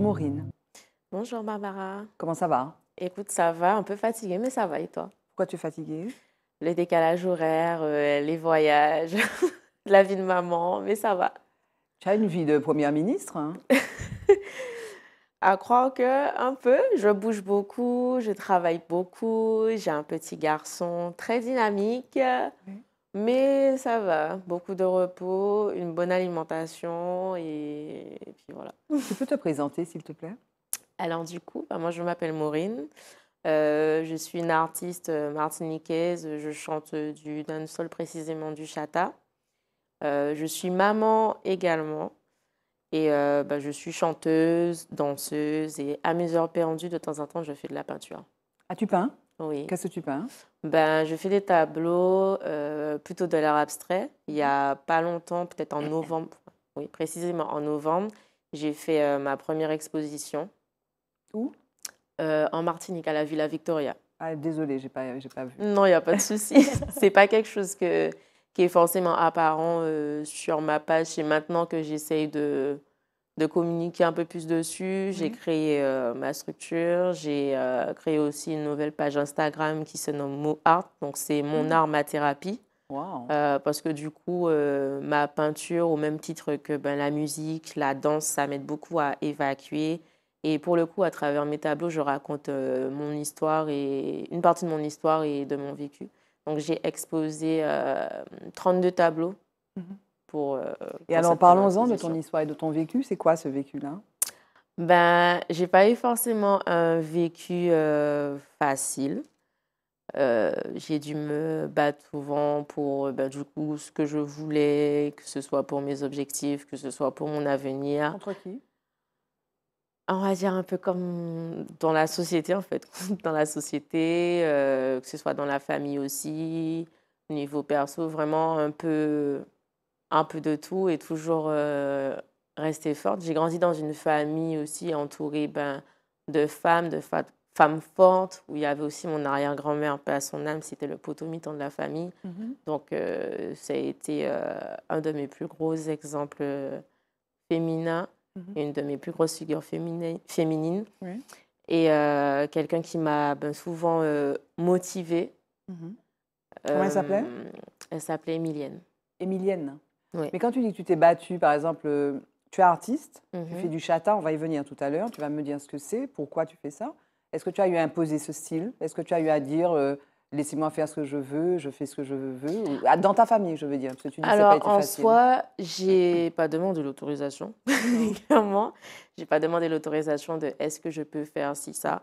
Bonjour Bonjour Barbara. Comment ça va Écoute, ça va, un peu fatiguée, mais ça va. Et toi Pourquoi tu es fatiguée Le décalage horaire, euh, les voyages, la vie de maman, mais ça va. Tu as une vie de première ministre hein? À croire que un peu, je bouge beaucoup, je travaille beaucoup, j'ai un petit garçon très dynamique. Mais ça va, beaucoup de repos, une bonne alimentation et, puis voilà. Tu peux te présenter s'il te plaît Alors du coup, bah, moi je m'appelle Maureen. Euh, je suis une artiste euh, martiniquaise, je chante du dancehall précisément du chata. Euh, je suis maman également et bah, je suis chanteuse, danseuse et à mes heures de temps en temps, je fais de la peinture. as ah, tu peint Oui. Qu'est-ce que tu peins ben, Je fais des tableaux euh, plutôt de l'art abstrait. Il n'y a pas longtemps, peut-être en novembre, oui, précisément en novembre, j'ai fait euh, ma première exposition. Où euh, En Martinique, à la Villa Victoria. Ah, désolée, j'ai pas, pas vu. Non, il n'y a pas de souci. c'est pas quelque chose que, qui est forcément apparent sur ma page. C'est maintenant que j'essaye de, de communiquer un peu plus dessus. J'ai mhm. créé euh, ma structure, j'ai euh, créé aussi une nouvelle page Instagram qui se nomme Mo Art, donc c'est mon mhm. art, ma thérapie. Euh, parce que du coup, ma peinture, au même titre que ben, la musique, la danse, ça m'aide beaucoup à évacuer. Et pour le coup, à travers mes tableaux, je raconte mon histoire et une partie de mon histoire et de mon vécu. Donc j'ai exposé 32 tableaux. Mhm pour. Euh, et alors, parlons-en de ton histoire et de ton vécu. C'est quoi ce vécu-là Ben, j'ai pas eu forcément un vécu euh, facile. Euh, j'ai dû me battre souvent pour ben, du coup ce que je voulais, que ce soit pour mes objectifs, que ce soit pour mon avenir. Contre qui on va dire un peu comme dans la société en fait, dans la société, que ce soit dans la famille aussi, niveau perso, vraiment un peu un peu de tout et toujours euh, rester forte. J'ai grandi dans une famille aussi entourée ben, de femmes, de femmes fortes, où il y avait aussi mon arrière-grand-mère, un peu à son âme, c'était le potomitan de la famille. Mhm. Donc, euh, ça a été euh, un de mes plus gros exemples féminins, mhm. une de mes plus grosses figures féminines. Et quelqu'un qui m'a ben, souvent motivée. Mhm. Comment elle s'appelait Elle s'appelait Emilienne. Emilienne mais quand tu dis que tu t'es battu, par exemple, euh, tu es artiste, tu mhm. fais du chata, on va y venir tout à l'heure, tu vas me dire ce que c'est, pourquoi tu fais ça. Est-ce que tu as eu à imposer ce style Est-ce que tu as eu à dire euh, laissez-moi faire ce que je veux, je fais ce que je veux ah, Dans ta famille, je veux dire, parce que tu dis Alors, ça Alors en soi, soi, j'ai pas demandé l'autorisation, clairement. j'ai pas demandé l'autorisation de est-ce que je peux faire si ça.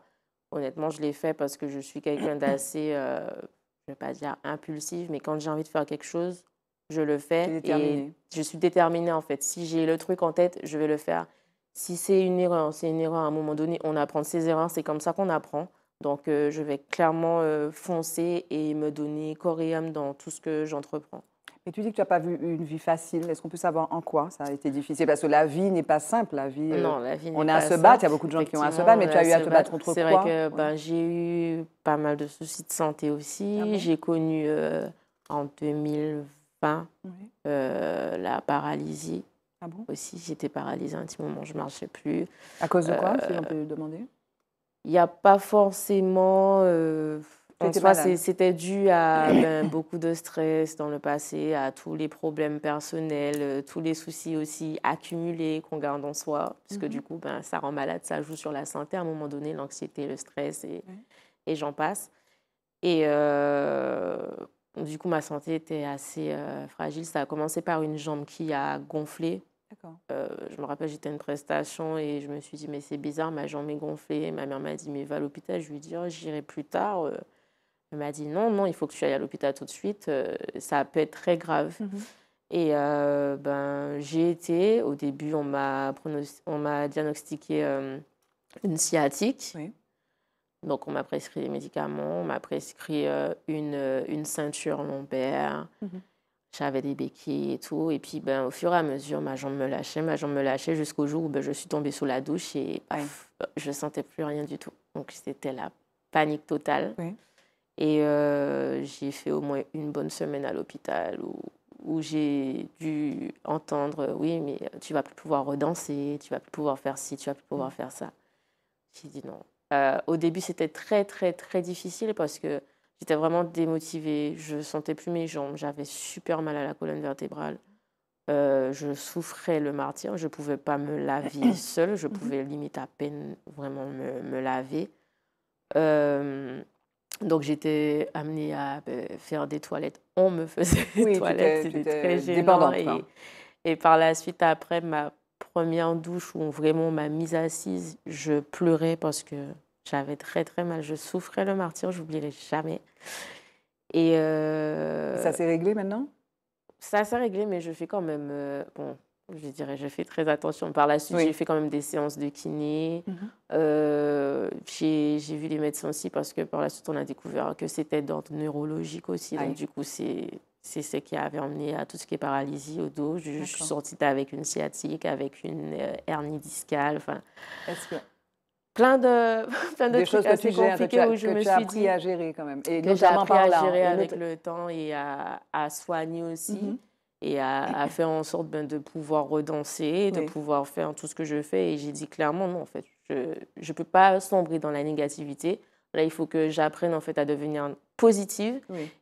Honnêtement, je l'ai fait parce que je suis quelqu'un d'assez, euh, je ne vais pas dire impulsif, mais quand j'ai envie de faire quelque chose, je le fais et je suis déterminée en fait. Si j'ai le truc en tête, je vais le faire. Si c'est une erreur, c'est une erreur. À un moment donné, on apprend ses erreurs, c'est comme ça qu'on apprend. Donc euh, je vais clairement euh, foncer et me donner corps et âme dans tout ce que j'entreprends. Mais tu dis que tu n'as pas vu une vie facile. Est-ce qu'on peut savoir en quoi ça a été difficile Parce que la vie n'est pas simple. La vie, euh, non, la vie on a à se battre. Il y a beaucoup de gens qui ont à se battre, mais tu as eu à te battre contre quoi C'est vrai que ben, j'ai eu pas mal de soucis de santé aussi. Ah j'ai connu en 2020 euh, la paralysie. Ah bon aussi, j'étais paralysée un petit moment, je ne marchais plus. À cause de quoi, euh, si on peut demander Il n'y a pas forcément... Euh, c'était dû à ben, beaucoup de stress dans le passé, à tous les problèmes personnels, tous les soucis aussi accumulés qu'on garde en soi, puisque mhm. du coup, ben, ça rend malade, ça joue sur la santé à un moment donné, l'anxiété, le stress, et, j'en passe. Et du coup, ma santé était assez euh, fragile. Ça a commencé par une jambe qui a gonflé. Euh, je me rappelle, j'étais à une prestation et je me suis dit, mais c'est bizarre, ma jambe est gonflée. Ma mère m'a dit, mais va à l'hôpital. Je lui ai dit, oh, j'irai plus tard. Euh, elle m'a dit, non, non, il faut que tu ailles à l'hôpital tout de suite. ça peut être très grave. Mhm. Et ben, j'ai été, au début, on m'a diagnostiqué une sciatique. Donc, on m'a prescrit des médicaments, on m'a prescrit euh, euh, une, ceinture lombaire. Mhm. J'avais des béquilles et tout. Et puis, ben, au fur et à mesure, ma jambe me lâchait, ma jambe me lâchait jusqu'au jour où ben, je suis tombée sous la douche et je ne sentais plus rien du tout. Donc, c'était la panique totale. Et euh, j'ai fait au moins une bonne semaine à l'hôpital où, j'ai dû entendre Oui, mais tu vas plus pouvoir redanser, tu vas plus pouvoir faire ci, tu vas plus pouvoir mhm. faire ça. J'ai dit non, euh, au début, c'était très, très, très difficile parce que j'étais vraiment démotivée. Je sentais plus mes jambes. J'avais super mal à la colonne vertébrale. Euh, je souffrais le martyr. Je ne pouvais pas me laver seule. Je mhm. pouvais limite à peine vraiment me, me laver. Euh, donc j'étais amenée à faire des toilettes. On me faisait des toilettes. C'était très gênant. Et, et par la suite, après ma première douche où on vraiment m'a mise assise, je pleurais parce que j'avais très très mal, je souffrais le martyr, je n'oublierai jamais. Et euh, ça s'est réglé maintenant Ça s'est réglé, mais je fais quand même, euh, bon, je dirais, je fais très attention. Par la suite, j'ai fait quand même des séances de kiné. Mhm. Euh, j'ai vu les médecins aussi parce que par la suite, on a découvert que c'était d'ordre neurologique aussi. Donc du coup, c'est c'est ce qui avait emmené à tout ce qui est paralysie au dos. Je, suis sortie avec une sciatique, avec une hernie discale. est-ce que plein de choses assez que tu où je me suis appris à gérer quand même et que j'ai appris à gérer hein, avec le... temps et à, soigner aussi mhm. et à, faire en sorte ben, de pouvoir redanser de pouvoir faire tout ce que je fais et j'ai dit clairement non en fait je je peux pas sombrer dans la négativité là il faut que j'apprenne en fait à devenir positive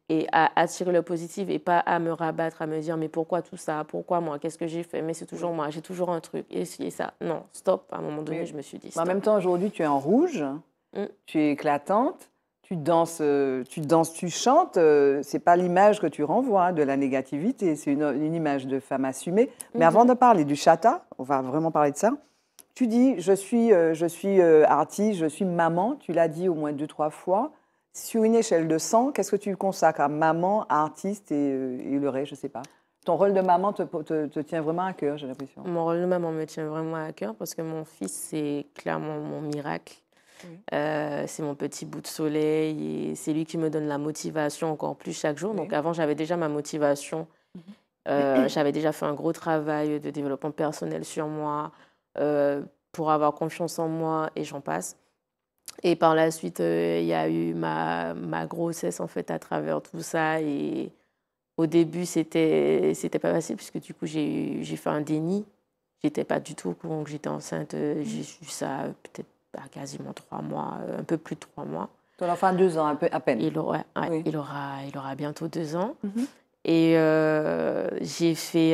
et à attirer le positif et pas à me rabattre, à me dire mais pourquoi tout ça, pourquoi moi, qu'est-ce que j'ai fait, mais c'est toujours moi, j'ai toujours un truc, et, ça. Non, stop, à un moment donné, je me suis dit. Stop. En même temps, aujourd'hui, tu es en rouge, mm. tu es éclatante, tu danses, euh, tu danses, tu chantes, euh, c'est pas l'image que tu renvoies de la négativité, c'est une, image de femme assumée. Mais mm-hmm. avant de parler du chata, on va vraiment parler de ça. Tu dis, je suis, euh, je suis artiste, je suis maman, tu l'as dit au moins deux, trois fois. Sur une échelle de 100, qu'est-ce que tu consacres à maman, artiste et, euh, et le je ne sais pas Ton rôle de maman te, tient vraiment à cœur, j'ai l'impression. Mon rôle de maman me tient vraiment à cœur parce que mon fils, c'est clairement mon miracle. Euh, c'est mon petit bout de soleil et c'est lui qui me donne la motivation encore plus chaque jour. Donc avant, j'avais déjà ma motivation. Mhm. Euh, j'avais déjà fait un gros travail de développement personnel sur moi pour avoir confiance en moi et j'en passe. Et par la suite, euh, il y a eu ma, ma, grossesse en fait à travers tout ça. Et au début, c'était c'était pas facile puisque du coup, j'ai fait un déni. J'étais pas du tout au courant que j'étais enceinte. Euh, j'ai su ça euh, peut-être à bah, quasiment trois mois, un peu plus de trois mois. Ton enfant deux ans, un peu à peine. Il aura, il aura, il aura bientôt deux ans. Mhm. Et j'ai fait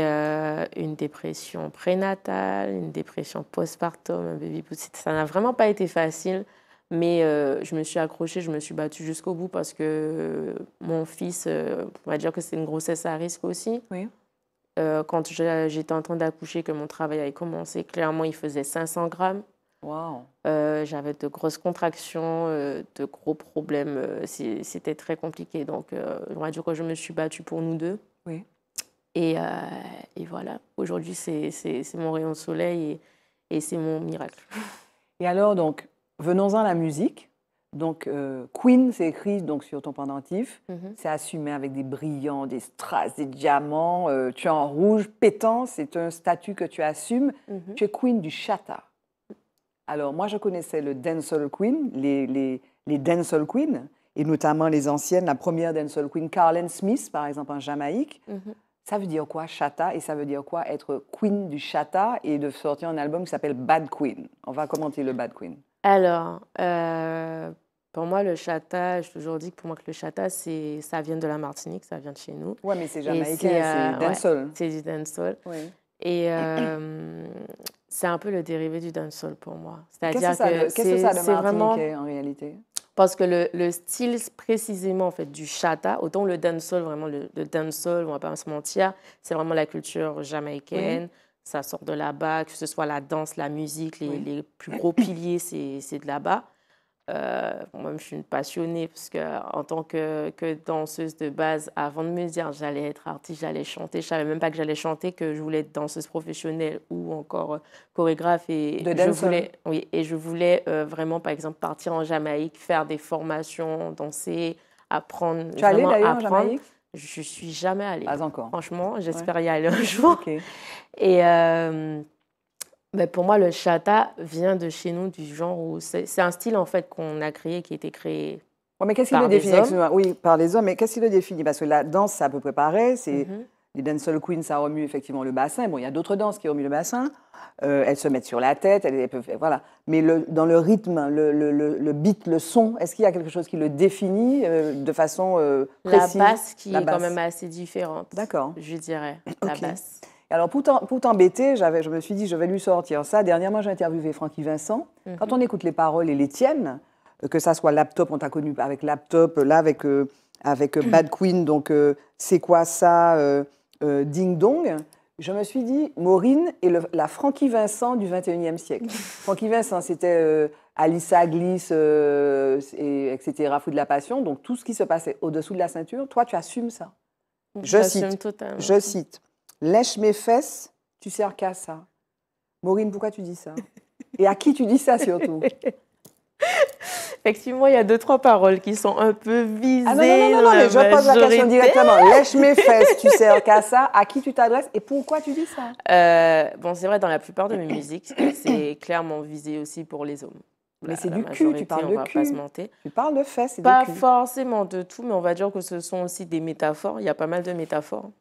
une dépression prénatale, une dépression postpartum, un baby -boot. Ça n'a vraiment pas été facile. Mais euh, je me suis accrochée, je me suis battue jusqu'au bout parce que mon fils, euh, on va dire que c'est une grossesse à risque aussi. Oui. Euh, quand j'étais en train d'accoucher, que mon travail avait commencé, clairement, il faisait 500 grammes. Wow. J'avais de grosses contractions, de gros problèmes. C'était très compliqué. Donc, on va dire que je me suis battue pour nous deux. Oui. Et, et voilà, aujourd'hui, c'est mon rayon de soleil et, et c'est mon miracle. Et alors, donc, Venons-en à la musique. Donc, euh, Queen, c'est écrit donc, sur ton pendentif. Mhm. C'est assumé avec des brillants, des strass, des diamants. Euh, tu es en rouge, pétant. C'est un statut que tu assumes. Mhm. Tu es Queen du chata. Alors, moi, je connaissais le dancehall Queen, les, les, les dancehall Queen, et notamment les anciennes. La première dancehall Queen, Carlin Smith, par exemple, en Jamaïque. Mhm. Ça veut dire quoi, chata Et ça veut dire quoi être Queen du chata et de sortir un album qui s'appelle Bad Queen. On va commenter le Bad Queen. Alors, euh, pour moi, le chata, je toujours dit que pour moi que le chata, c'est, ça vient de la Martinique, ça vient de chez nous. Ouais, mais c'est jamaïcain, c'est, du c'est euh, dancehall. c'est du dancehall. Et euh, c'est un peu le dérivé du dancehall pour moi. C'est-à-dire qu'est-ce que, c'est, vraiment en réalité. Parce que le, style précisément en fait du chata, autant le dancehall vraiment le, le dancehall, on va pas se mentir, c'est vraiment la culture jamaïcaine ça sort de là-bas, que ce soit la danse, la musique, les, plus gros piliers, c'est de là-bas. Euh, Moi-même, je suis une passionnée parce que en tant que, que danseuse de base, avant de me dire j'allais être artiste, j'allais chanter, je savais même pas que j'allais chanter, que je voulais être danseuse professionnelle ou encore euh, chorégraphe et de je voulais, hein. oui, et je voulais euh, vraiment par exemple partir en Jamaïque, faire des formations, danser, apprendre. Tu allais d'ailleurs en Jamaïque je suis jamais allée. Pas encore. Franchement, j'espère y aller un jour. Et mais euh, ben, pour moi, le chata vient de chez nous, du genre où c'est un style en fait qu'on a créé, qui a été créé. Ouais, mais qu'est-ce définit Oui, par les hommes. Mais qu'est-ce qui le définit Parce que la danse, c'est à peu près pareil. C'est mhm. Les dancehall queens, ça remue effectivement le bassin. Bon, il y a d'autres danses qui remuent le bassin. Euh, elles se mettent sur la tête, elles, peuvent, voilà. Mais dans le rythme, le, beat, le son, est-ce qu'il y a quelque chose qui le définit euh, de façon euh, précise La basse qui est quand même assez différente. D'accord. Je dirais la basse. Alors pour t'embêter, je me suis dit je vais lui sortir ça. Dernièrement, j'ai interviewé Francky Vincent. Mhm. Quand on écoute les paroles et les tiennes, que ça soit laptop, on t'a connu avec laptop, là avec avec Bad Queen, donc c'est quoi ça euh, Ding Dong, je me suis dit, Maureen est la Frankie Vincent du 21e siècle. Frankie Vincent, c'était euh, Alissa Gliss, euh, et, etc., Fou de la Passion, donc tout ce qui se passait au-dessous de la ceinture. Toi, tu assumes ça. Je cite, je cite, lèche mes fesses, tu sers qu'à ça. Maureen, pourquoi tu dis ça Et à qui tu dis ça surtout Effectivement, il y a deux, trois paroles qui sont un peu visées. Ah non, non, non, mais je pose la question directement. Lèche mes fesses, tu sais, ça. À qui tu t'adresses et pourquoi tu dis ça euh, Bon, c'est vrai, dans la plupart de mes musiques, c'est clairement visé aussi pour les hommes. Mais c'est du cul, tu parles de va cul. Pas Tu parles de fesses et Pas de cul. forcément de tout, mais on va dire que ce sont aussi des métaphores. Il y a pas mal de métaphores.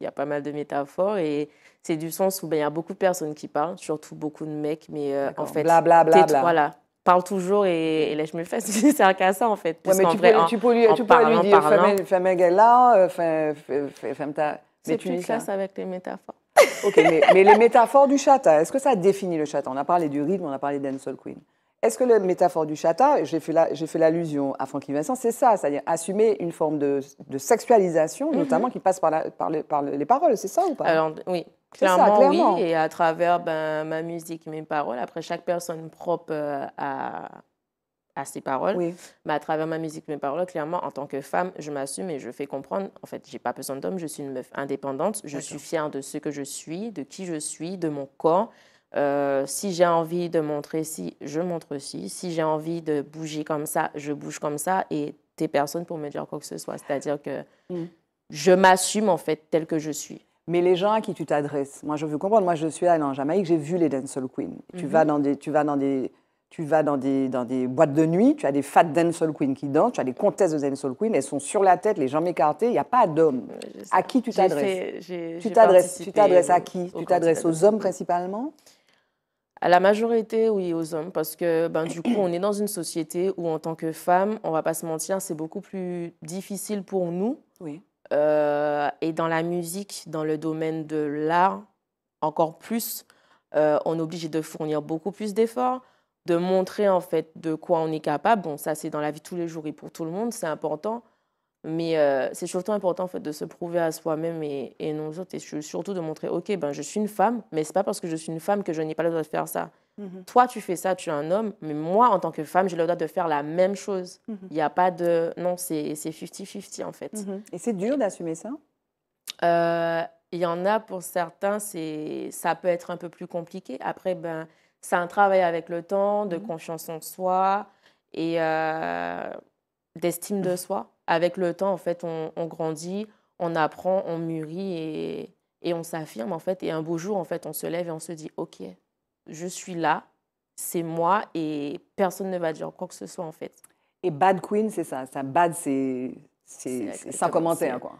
Il y a pas mal de métaphores et c'est du sens où ben, il y a beaucoup de personnes qui parlent, surtout beaucoup de mecs, mais euh, en fait, blablabla, bla, bla, voilà, parle toujours et, je me mes fesses. c'est qu'à ça, en fait. tu, vrai, peux, lui, en parlant, là. dire « femme femme ta... » C'est plus classe avec les métaphores. OK, mais, les métaphores du chata, est-ce que ça définit le chata On a parlé du rythme, on a parlé d'Ansel Queen. Est-ce que la métaphore du chata, j'ai fait l'allusion à Francky Vincent, c'est ça, c'est-à-dire assumer une forme de, sexualisation, mhm. notamment qui passe par, par les paroles, c'est ça ou pas Alors, Oui, Clairement, oui. Et à travers ben, ma musique, mes paroles, après chaque personne propre euh, à, à ses paroles, mais à travers ma musique, mes paroles, clairement, en tant que femme, je m'assume et je fais comprendre, en fait, j'ai pas besoin d'homme, je suis une meuf indépendante, je suis fière de ce que je suis, de qui je suis, de mon corps. Euh, si j'ai envie de montrer, si je montre aussi. Si j'ai envie de bouger comme ça, je bouge comme ça. Et t'es personnes pour me dire quoi que ce soit. C'est-à-dire que mm. je m'assume en fait tel que je suis. Mais les gens à qui tu t'adresses, moi je veux comprendre, moi je suis allée en Jamaïque, j'ai vu les dancehall queens. Tu mhm. vas dans des, tu vas dans des, tu vas dans des, dans des boîtes de nuit, tu as des fat dancehall queens qui dansent, tu as des comtesses de dancehall queens, elles sont sur la tête, les jambes écartées, il n'y a pas d'hommes. Euh, à qui tu t'adresses Tu t'adresses, tu t'adresses à qui Tu t'adresses aux hommes principalement à la majorité, oui, aux hommes, parce que ben, du coup, on est dans une société où, en tant que femme, on va pas se mentir, c'est beaucoup plus difficile pour nous oui. Euh, et dans la musique, dans le domaine de l'art, encore plus, euh, on est obligé de fournir beaucoup plus d'efforts, de montrer en fait de quoi on est capable. Bon, ça c'est dans la vie tous les jours et pour tout le monde, c'est important. Mais euh, c'est surtout important en fait, de se prouver à soi-même et, non autres, et surtout de montrer, ok, ben, je suis une femme, mais c'est pas parce que je suis une femme que je n'ai pas le droit de faire ça. Mm-hmm. Toi, tu fais ça, tu es un homme, mais moi, en tant que femme, j'ai le droit de faire la même chose. Mm-hmm. Il n'y a pas de... Non, c'est 50-50 en fait. Mm-hmm. Et c'est dur d'assumer ça euh, Il y en a pour certains, ça peut être un peu plus compliqué. Après, ben, c'est un travail avec le temps, de confiance en soi et euh, d'estime de soi. Avec le temps, en fait, on, grandit, on apprend, on mûrit et, et on s'affirme en fait. Et un beau jour, en fait, on se lève et on se dit, OK, je suis là, c'est moi et personne ne va dire quoi que ce soit en fait. Et Bad Queen, c'est ça. ça bad, c'est sans commentaire, quoi.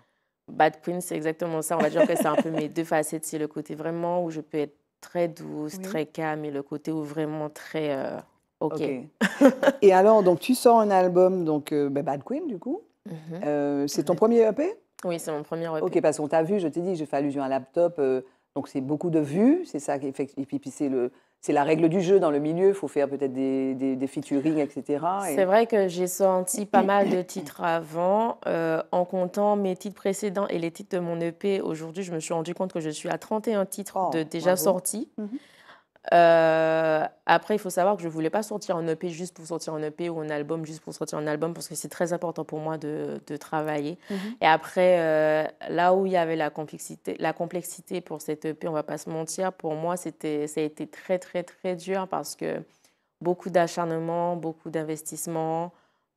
Bad Queen, c'est exactement ça. On va dire que c'est un peu mes deux facettes. C'est le côté vraiment où je peux être très douce, très calme, et le côté où vraiment très euh, OK. et alors, donc, tu sors un album, donc euh, bah, Bad Queen, du coup. Mhm. Euh, c'est ton premier EP Oui, c'est mon premier EP. OK, parce qu'on t'a vu, je t'ai dit, j'ai fait allusion à un laptop. Donc c'est beaucoup de vues, c'est ça qui fait. Et puis, c'est le. C'est la règle du jeu dans le milieu, il faut faire peut-être des, des, etc. C'est vrai que j'ai sorti pas mal de titres avant. Euh, en comptant mes titres précédents et les titres de mon EP, aujourd'hui, je me suis rendu compte que je suis à 31 titres oh, de déjà sortis. Mhm. Euh, après, il faut savoir que je ne voulais pas sortir en EP juste pour sortir en EP ou en album juste pour sortir un album parce que c'est très important pour moi de, travailler. Mhm. Et après, euh, là où il y avait la complexité, la complexité pour cette EP, on ne va pas se mentir, pour moi, c'était, ça a été très, très, très dur parce que beaucoup d'acharnement, beaucoup d'investissement.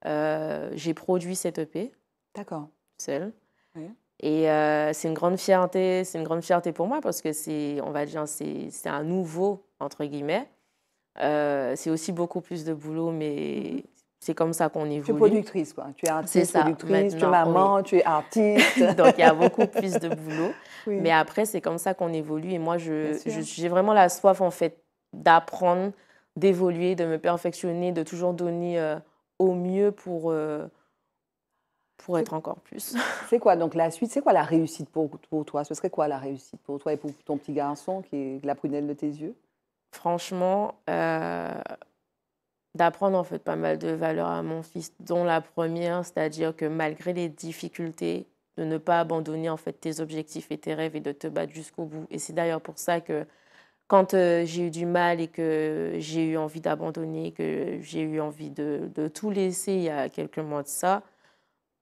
Euh, j'ai produit cette EP. D'accord. Seule. Et euh, c'est une grande fierté, c'est une grande fierté pour moi parce que c'est, on va dire, c'est, un nouveau entre guillemets. Euh, c'est aussi beaucoup plus de boulot, mais mhm. c'est comme ça qu'on évolue. Tu es productrice, quoi. Tu es artiste, productrice, tu es maman, tu es artiste. Donc il y a beaucoup plus de boulot, mais après c'est comme ça qu'on évolue. Et moi, je, j'ai vraiment la soif en fait d'apprendre, d'évoluer, de me perfectionner, de toujours donner euh, au mieux pour pour être encore plus. C'est quoi donc la suite C'est quoi la réussite pour, toi Ce serait quoi la réussite pour toi et pour ton petit garçon qui est la prunelle de tes yeux Franchement, euh, d'apprendre en fait pas mal de valeurs à mon fils, dont la première, c'est-à-dire que malgré les difficultés, de ne pas abandonner en fait tes objectifs et tes rêves et de te battre jusqu'au bout. Et c'est d'ailleurs pour ça que quand euh, j'ai eu du mal et que j'ai eu envie d'abandonner, que j'ai eu envie de, de, tout laisser il y a quelques mois de ça,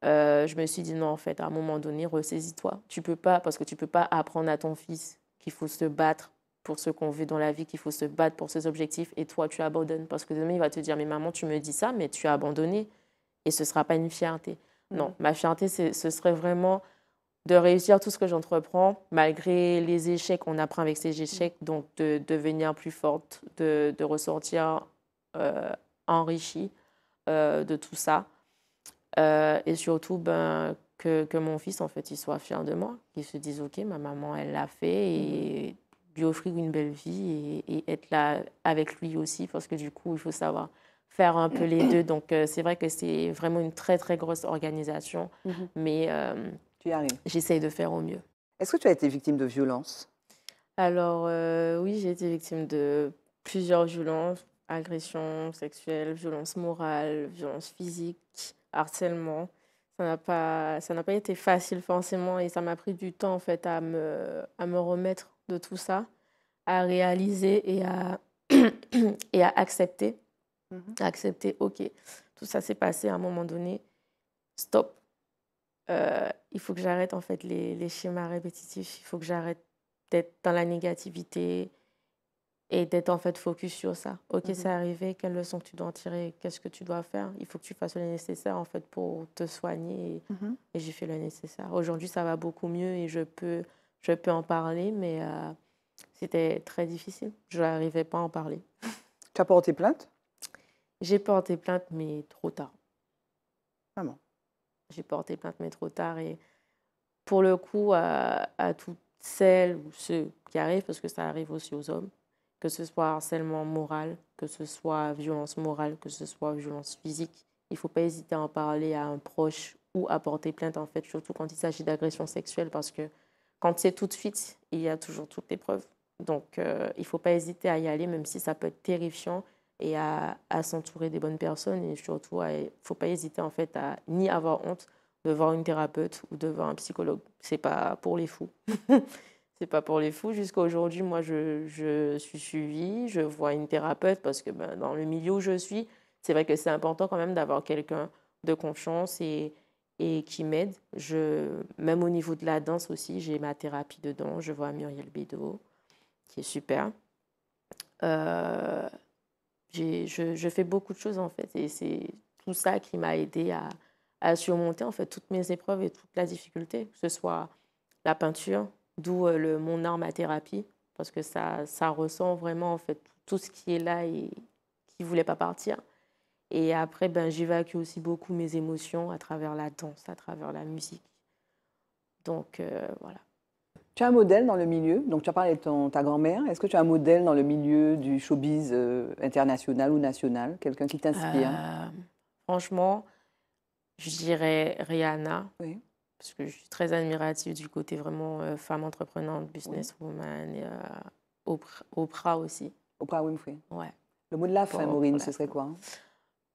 euh, je me suis dit non, en fait, à un moment donné, ressaisis-toi. Tu peux pas, parce que tu peux pas apprendre à ton fils qu'il faut se battre pour ce qu'on veut dans la vie, qu'il faut se battre pour ses objectifs, et toi, tu abandonnes. Parce que demain, il va te dire, mais maman, tu me dis ça, mais tu as abandonné, et ce sera pas une fierté. Mm. Non, ma fierté, ce serait vraiment de réussir tout ce que j'entreprends, malgré les échecs, on apprend avec ces mm. échecs, donc de, devenir plus forte, de, ressortir euh, enrichie euh, de tout ça. Euh, et surtout, ben, que, que, mon fils, en fait, il soit fier de moi, qu'il se dise, OK, ma maman, elle l'a fait, et mm-hmm. lui offrir une belle vie et, être là avec lui aussi, parce que du coup, il faut savoir faire un peu les deux. Donc, euh, c'est vrai que c'est vraiment une très, très grosse organisation, mm-hmm. mais euh, j'essaye de faire au mieux. Est-ce que tu as été victime de violences Alors, oui, j'ai été victime de plusieurs violences, agressions sexuelles, violences morales, violences physiques harcèlement. Ça n'a pas, ça n'a pas été facile forcément et ça m'a pris du temps en fait à me, à me remettre de tout ça, à réaliser et à, et à accepter. Mhm. accepter, ok, tout ça s'est passé à un moment donné, stop. Euh, il faut que j'arrête en fait les schémas répétitifs, il faut que j'arrête d'être dans la négativité, et d'être en fait focus sur ça. Ok, mhm. c'est arrivé, quelle leçon tu dois en tirer, qu'est-ce que tu dois faire Il faut que tu fasses le nécessaire en fait pour te soigner et, mhm. j'ai fait le nécessaire. Aujourd'hui, ça va beaucoup mieux et je peux, je peux en parler, mais euh, c'était très difficile. Je n'arrivais pas à en parler. Tu as porté plainte J'ai porté plainte, mais trop tard. vraiment ah J'ai porté plainte, mais trop tard. Et pour le coup, à toutes celles ou ceux qui arrivent, parce que ça arrive aussi aux hommes, que ce soit harcèlement moral, que ce soit violence morale, que ce soit violence physique. Il ne faut pas hésiter à en parler à un proche ou à porter plainte, en fait, surtout quand il s'agit d'agression sexuelle, parce que quand c'est tout de suite, il y a toujours toutes les preuves. Donc, euh, il ne faut pas hésiter à y aller, même si ça peut être terrifiant, et à, s'entourer des bonnes personnes. Et surtout, il ne faut pas hésiter, en fait, à ni avoir honte de voir une thérapeute ou de voir un psychologue. Ce n'est pas pour les fous. c'est pas pour les fous. Jusqu'à aujourd'hui, moi, je, je, suis suivie, je vois une thérapeute parce que ben, dans le milieu où je suis, c'est vrai que c'est important quand même d'avoir quelqu'un de confiance et, et qui m'aide. Je, même au niveau de la danse aussi, j'ai ma thérapie dedans. Je vois Muriel Bédo, qui est super. Euh, je, je, fais beaucoup de choses en fait et c'est tout ça qui m'a aidé à, à, surmonter en fait toutes mes épreuves et toute la difficulté, que ce soit la peinture, d'où euh, le mon arme à thérapie, parce que ça, ça ressent vraiment en fait tout ce qui est là et qui voulait pas partir. Et après, ben, j'évacue aussi beaucoup mes émotions à travers la danse, à travers la musique. Donc euh, voilà. Tu as un modèle dans le milieu, donc tu as parlé de ton, ta grand-mère. Est-ce que tu as un modèle dans le milieu du showbiz euh, international ou national Quelqu'un qui t'inspire Franchement, je dirais Rihanna. Oui parce que je suis très admirative du côté vraiment euh, femme entreprenante, businesswoman, oui. et euh, Oprah, aussi. Oprah Winfrey. Ouais. Le mot de la fin, Maureen, ce serait quoi hein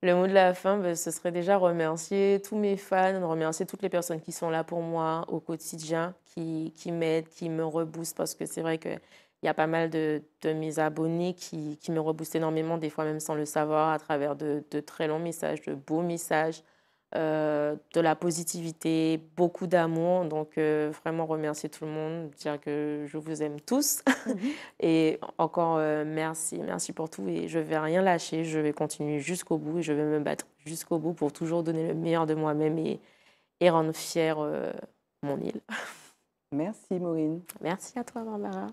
Le mot de la fin, ben, ce serait déjà remercier tous mes fans, remercier toutes les personnes qui sont là pour moi au quotidien, qui, m'aident, qui me reboostent, parce que c'est vrai qu'il y a pas mal de, mes abonnés qui, me reboostent énormément, des fois même sans le savoir, à travers de très longs messages, de beaux messages. Euh, de la positivité, beaucoup d'amour. Donc, euh, vraiment remercier tout le monde, dire que je vous aime tous. Mhm. et encore, euh, merci, merci pour tout. Et je ne vais rien lâcher, je vais continuer jusqu'au bout et je vais me battre jusqu'au bout pour toujours donner le meilleur de moi-même et, et, rendre fière mon île. Merci, Maureen. Merci à toi, Barbara.